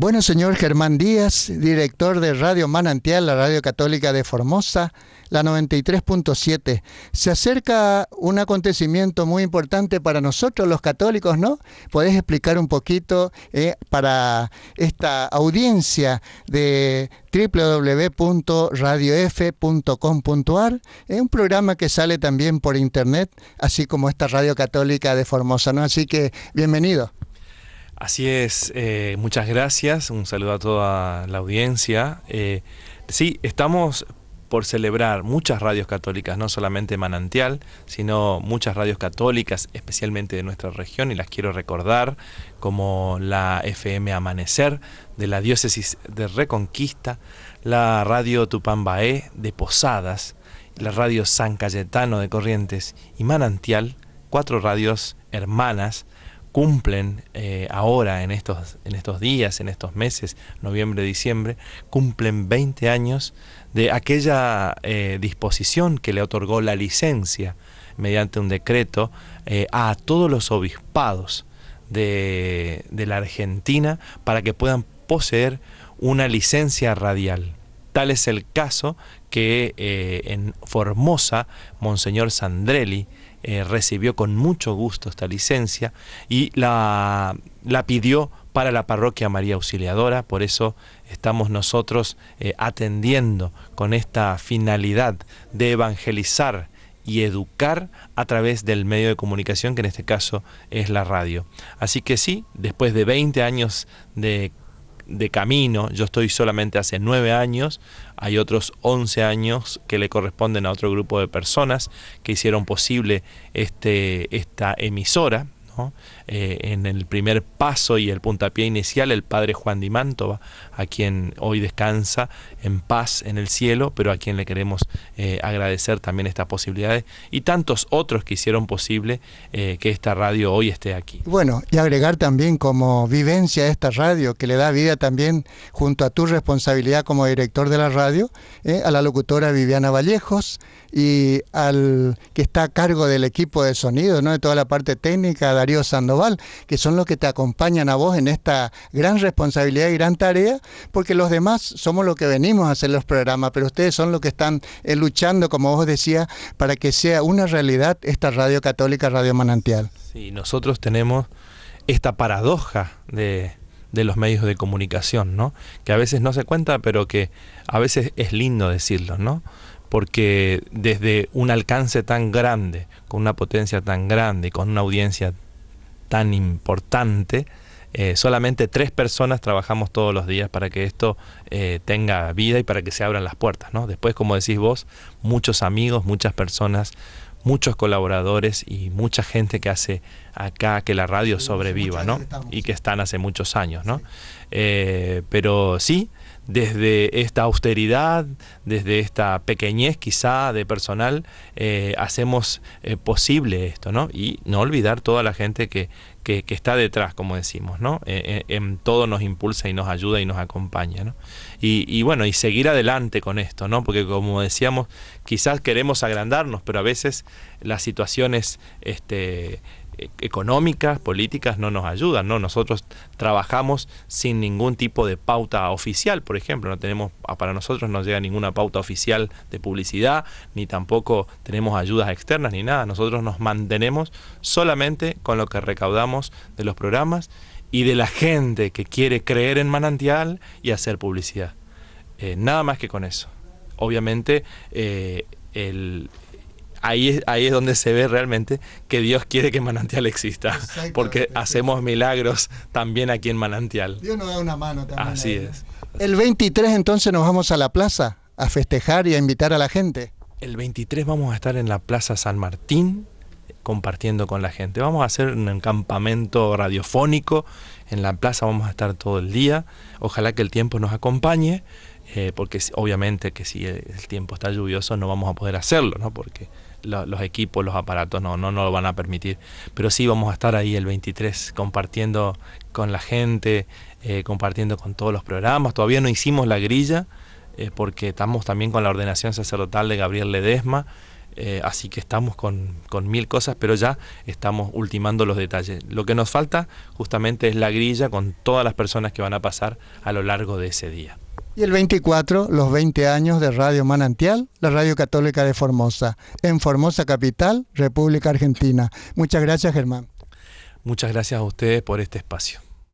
Bueno, señor Germán Díaz, director de Radio Manantial, la Radio Católica de Formosa, la 93.7. Se acerca un acontecimiento muy importante para nosotros los católicos, ¿no? ¿Podés explicar un poquito eh, para esta audiencia de www.radiof.com.ar? Es un programa que sale también por internet, así como esta Radio Católica de Formosa, ¿no? Así que bienvenido. Así es, eh, muchas gracias, un saludo a toda la audiencia. Eh, sí, estamos por celebrar muchas radios católicas, no solamente Manantial, sino muchas radios católicas, especialmente de nuestra región, y las quiero recordar, como la FM Amanecer de la Diócesis de Reconquista, la radio Tupambaé de Posadas, la radio San Cayetano de Corrientes y Manantial, cuatro radios hermanas cumplen eh, ahora, en estos, en estos días, en estos meses, noviembre, diciembre, cumplen 20 años de aquella eh, disposición que le otorgó la licencia mediante un decreto eh, a todos los obispados de, de la Argentina para que puedan poseer una licencia radial. Tal es el caso que eh, en Formosa, Monseñor Sandrelli eh, recibió con mucho gusto esta licencia y la, la pidió para la parroquia María Auxiliadora, por eso estamos nosotros eh, atendiendo con esta finalidad de evangelizar y educar a través del medio de comunicación, que en este caso es la radio. Así que sí, después de 20 años de de camino, yo estoy solamente hace nueve años, hay otros once años que le corresponden a otro grupo de personas que hicieron posible este, esta emisora, eh, en el primer paso y el puntapié inicial, el padre Juan Di Mantova, a quien hoy descansa en paz en el cielo, pero a quien le queremos eh, agradecer también estas posibilidades y tantos otros que hicieron posible eh, que esta radio hoy esté aquí. Bueno, y agregar también como vivencia esta radio que le da vida también junto a tu responsabilidad como director de la radio, a la locutora Viviana Vallejos y al que está a cargo del equipo de sonido, ¿no? de toda la parte técnica, Darío Dios Sandoval, que son los que te acompañan a vos en esta gran responsabilidad y gran tarea, porque los demás somos los que venimos a hacer los programas, pero ustedes son los que están eh, luchando, como vos decías, para que sea una realidad esta Radio Católica, Radio Manantial. Sí, nosotros tenemos esta paradoja de, los medios de comunicación, ¿no? Que a veces no se cuenta, pero que a veces es lindo decirlo, ¿no? Porque desde un alcance tan grande, con una potencia tan grande, con una audiencia tan importante. Eh, solamente tres personas trabajamos todos los días para que esto eh, tenga vida y para que se abran las puertas. ¿no? Después, como decís vos, muchos amigos, muchas personas, muchos colaboradores y mucha gente que hace acá que la radio sobreviva ¿no? y que están hace muchos años. ¿no? Eh, pero sí, desde esta austeridad, desde esta pequeñez quizá de personal, eh, hacemos eh, posible esto, ¿no? Y no olvidar toda la gente que, está detrás, como decimos, ¿no? en em, todo nos impulsa y nos ayuda y nos acompaña, ¿no? Y, bueno, y seguir adelante con esto, ¿no? Porque como decíamos, quizás queremos agrandarnos, pero a veces las situaciones este, eh, económicas, políticas no nos ayudan, no nosotros trabajamos sin ningún tipo de pauta oficial, por ejemplo, no tenemos para nosotros no llega ninguna pauta oficial de publicidad, ni tampoco tenemos ayudas externas ni nada, nosotros nos mantenemos solamente con lo que recaudamos de los programas y de la gente que quiere creer en Manantial y hacer publicidad. Eh, nada más que con eso. Obviamente eh, el ahí, es donde se ve realmente que Dios quiere que Manantial exista, porque hacemos milagros también aquí en Manantial. Dios nos da una mano también. Así es. El 23 entonces nos vamos a la plaza a festejar y a invitar a la gente. El 23 vamos a estar en la Plaza San Martín compartiendo con la gente. Vamos a hacer un campamento radiofónico en la plaza, vamos a estar todo el día. Ojalá que el tiempo nos acompañe. Eh, porque obviamente que si el tiempo está lluvioso no vamos a poder hacerlo, porque los equipos, los aparatos no, no, lo van a permitir. Pero sí vamos a estar ahí el 23 compartiendo con la gente, eh, compartiendo con todos los programas. Todavía no hicimos la grilla eh, porque estamos también con la ordenación sacerdotal de Gabriel Ledesma. así que estamos con, mil cosas, pero ya estamos ultimando los detalles. Lo que nos falta justamente es la grilla con todas las personas que van a pasar a lo largo de ese día. Y el 24, los 20 años de Radio Manantial, la Radio Católica de Formosa, en Formosa Capital, República Argentina. Muchas gracias, Germán. Muchas gracias a ustedes por este espacio.